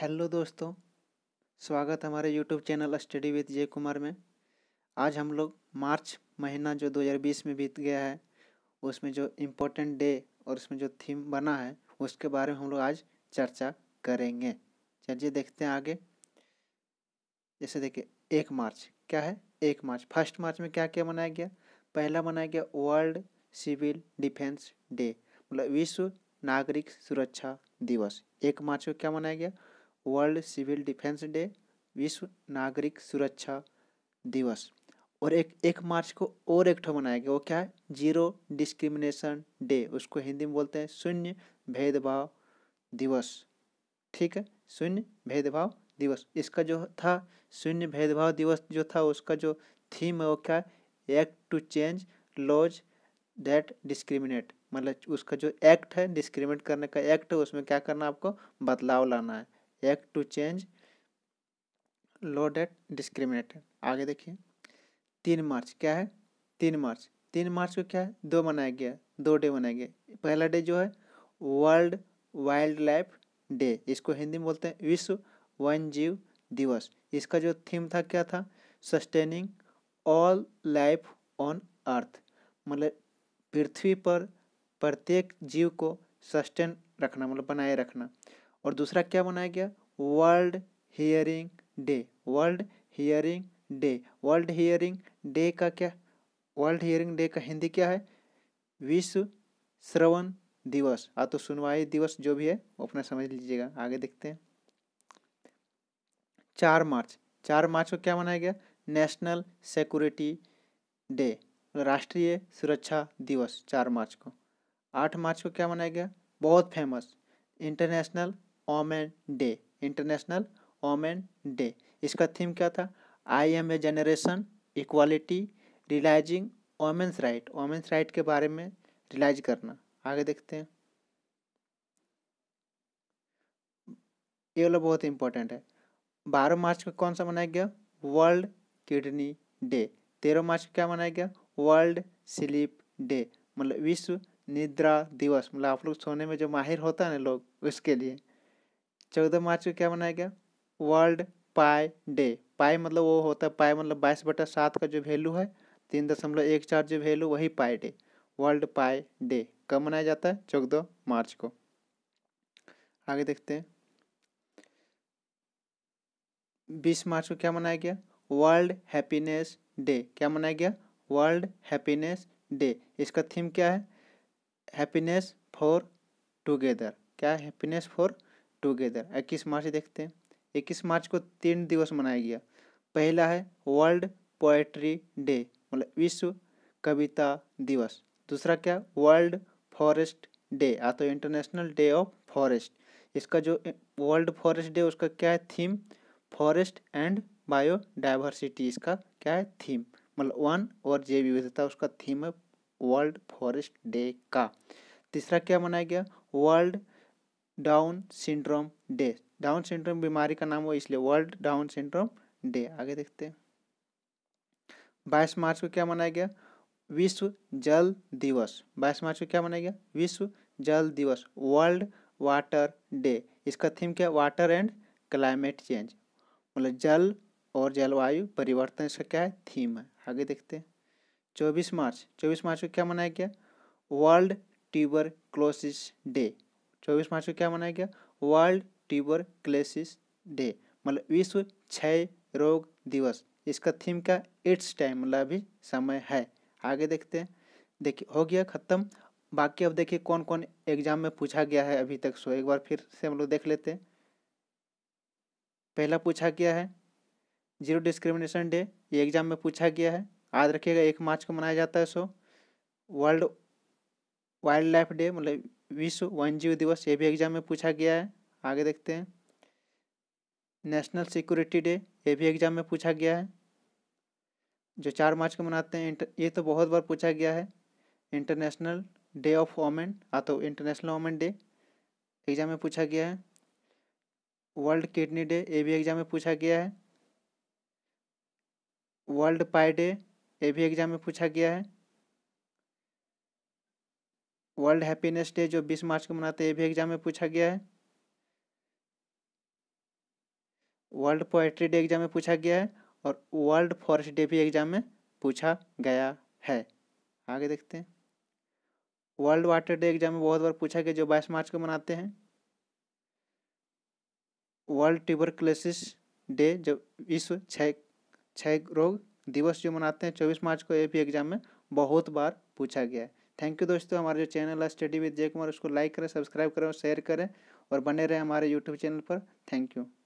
hello दोस्तों स्वागत हमारे यूट्यूब चैनल स्टडी विद जय कुमार में आज हम लोग मार्च महीना जो 2020 में बीत गया है उसमें जो इम्पोर्टेंट डे और उसमें जो थीम बना है उसके बारे में हम लोग आज चर्चा करेंगे चलिए देखते हैं आगे जैसे देखिए एक मार्च क्या है एक मार्च फर्स्ट मार्च में क्या क्या मनाया गया पहला मनाया गया वर्ल्ड सिविल डिफेंस डे मतलब विश्व नागरिक सुरक्षा दिवस एक मार्च को क्या मनाया गया वर्ल्ड सिविल डिफेंस डे विश्व नागरिक सुरक्षा दिवस और एक एक मार्च को और एक ठो मनाया गया वो क्या है जीरो डिस्क्रिमिनेशन डे उसको हिंदी में बोलते हैं शून्य भेदभाव दिवस ठीक है शून्य भेदभाव दिवस इसका जो था शून्य भेदभाव दिवस जो था उसका जो थीम है वो क्या है act to change laws that discriminate मतलब उसका जो एक्ट है डिस्क्रिमिनेट करने का एक्ट है उसमें क्या करना है आपको बदलाव लाना है act to change law that discriminated आगे देखिए तीन मार्च क्या है तीन मार्च तीन मार्च को क्या है दो मनाया गया दो डे मनाया गया पहला डे जो है वर्ल्ड वाइल्ड लाइफ डे इसको हिंदी में बोलते हैं विश्व वन जीव दिवस इसका जो थीम था क्या था sustaining all life on earth मतलब पृथ्वी पर प्रत्येक जीव को सस्टेन रखना मतलब बनाए रखना और दूसरा क्या मनाया गया world hearing day world hearing day world hearing day का क्या वर्ल्ड हियरिंग डे का हिंदी क्या है विश्व श्रवण दिवस आ तो सुनवाई दिवस जो भी है वो अपना समझ लीजिएगा आगे देखते हैं चार मार्च चार मार्च को क्या मनाया गया नेशनल सिक्योरिटी डे राष्ट्रीय सुरक्षा दिवस चार मार्च को आठ मार्च को क्या मनाया गया बहुत famous international women day international women day इसका थीम क्या था I am a generation equality realising women's right women's right के बारे में रियलाइज करना आगे देखते हैं ये वाला बहुत इंपॉर्टेंट है बारह मार्च को कौन सा मनाया गया वर्ल्ड किडनी डे तेरह मार्च को क्या मनाया गया वर्ल्ड स्लीप डे मतलब विश्व निद्रा दिवस मतलब आप लोग सोने में जो माहिर होता है ना लोग उसके लिए चौदह मार्च को क्या मनाया गया वर्ल्ड पाई डे पाई मतलब वो होता है पाई मतलब बाईस बटा सात का जो वैल्यू है तीन दशमलव एक चार जो वैल्यू वही pi day world pi day कब मनाया जाता है चौदह मार्च को आगे देखते हैं बीस मार्च को क्या मनाया गया वर्ल्ड हैप्पीनेस डे क्या मनाया गया वर्ल्ड हैप्पीनेस डे इसका थीम क्या है हैप्पीनेस फॉर टुगेदर क्या हैप्पीनेस फॉर टुगेदर इक्कीस मार्च देखते हैं इक्कीस मार्च को तीन दिवस मनाया गया पहला है वर्ल्ड पोएट्री डे मतलब विश्व कविता दिवस दूसरा क्या वर्ल्ड फॉरेस्ट डे या तो इंटरनेशनल डे ऑफ फॉरेस्ट इसका जो वर्ल्ड फॉरेस्ट डे उसका क्या है थीम फॉरेस्ट एंड बायोडाइवर्सिटी इसका क्या है थीम मतलब वन और जैव विविधता उसका थीम है वर्ल्ड फॉरेस्ट डे का तीसरा क्या मनाया गया world Down syndrome day Down syndrome बीमारी का नाम हो इसलिए वर्ल्ड डाउन सिंड्रोम डे आगे देखते हैं बाईस मार्च को क्या मनाया गया विश्व जल दिवस बाईस मार्च को क्या मनाया गया विश्व जल दिवस वर्ल्ड वाटर डे इसका थीम क्या वाटर एंड क्लाइमेट चेंज मतलब जल और जलवायु परिवर्तन इसका क्या है थीम है आगे देखते हैं चौबीस मार्च चौबीस मार्च को क्या मनाया गया वर्ल्ड ट्यूबर क्लोसिस डे चौबीस मार्च को क्या मनाया गया वर्ल्ड ट्यूबर क्लेसिस डे मतलब विश्व क्षय रोग दिवस इसका थीम क्या इट्स टाइम मतलब अभी समय है आगे देखते हैं देखिए हो गया ख़त्म बाकी अब देखिए कौन कौन एग्जाम में पूछा गया है अभी तक सो एक बार फिर से हम लोग देख लेते हैं पहला पूछा गया है जीरो डिस्क्रिमिनेशन डे ये एग्जाम में पूछा गया है याद रखिएगा एक मार्च को मनाया जाता है so world wildlife day मतलब विश्व वन्यजीव दिवस ये भी एग्जाम में पूछा गया है आगे देखते हैं नेशनल सिक्योरिटी डे ये भी एग्जाम में पूछा गया है जो चार मार्च को मनाते हैं ये तो बहुत बार पूछा गया है इंटरनेशनल डे ऑफ वोमेन आ तो इंटरनेशनल वोमेन डे एग्जाम में पूछा गया है वर्ल्ड किडनी डे ये भी एग्जाम में पूछा गया है वर्ल्ड पाई डे ये भी एग्जाम में पूछा गया है वर्ल्ड हैप्पीनेस डे जो बीस मार्च को मनाते हैं ये भी एग्जाम में पूछा गया है वर्ल्ड पोएट्री डे एग्जाम में पूछा गया है और वर्ल्ड फॉरेस्ट डे भी एग्जाम में पूछा गया है आगे देखते हैं वर्ल्ड वाटर डे एग्जाम में बहुत बार पूछा गया जो बाईस मार्च को मनाते हैं वर्ल्ड ट्यूबरक्लोसिस डे जो विश्व छय क्षय रोग दिवस जो मनाते हैं चौबीस मार्च को ये भी एग्जाम में बहुत बार पूछा गया है थैंक यू दोस्तों हमारे जो चैनल है स्टडी विद जय कुमार उसको लाइक करें सब्सक्राइब करें और शेयर करें और बने रहें हमारे यूट्यूब चैनल पर थैंक यू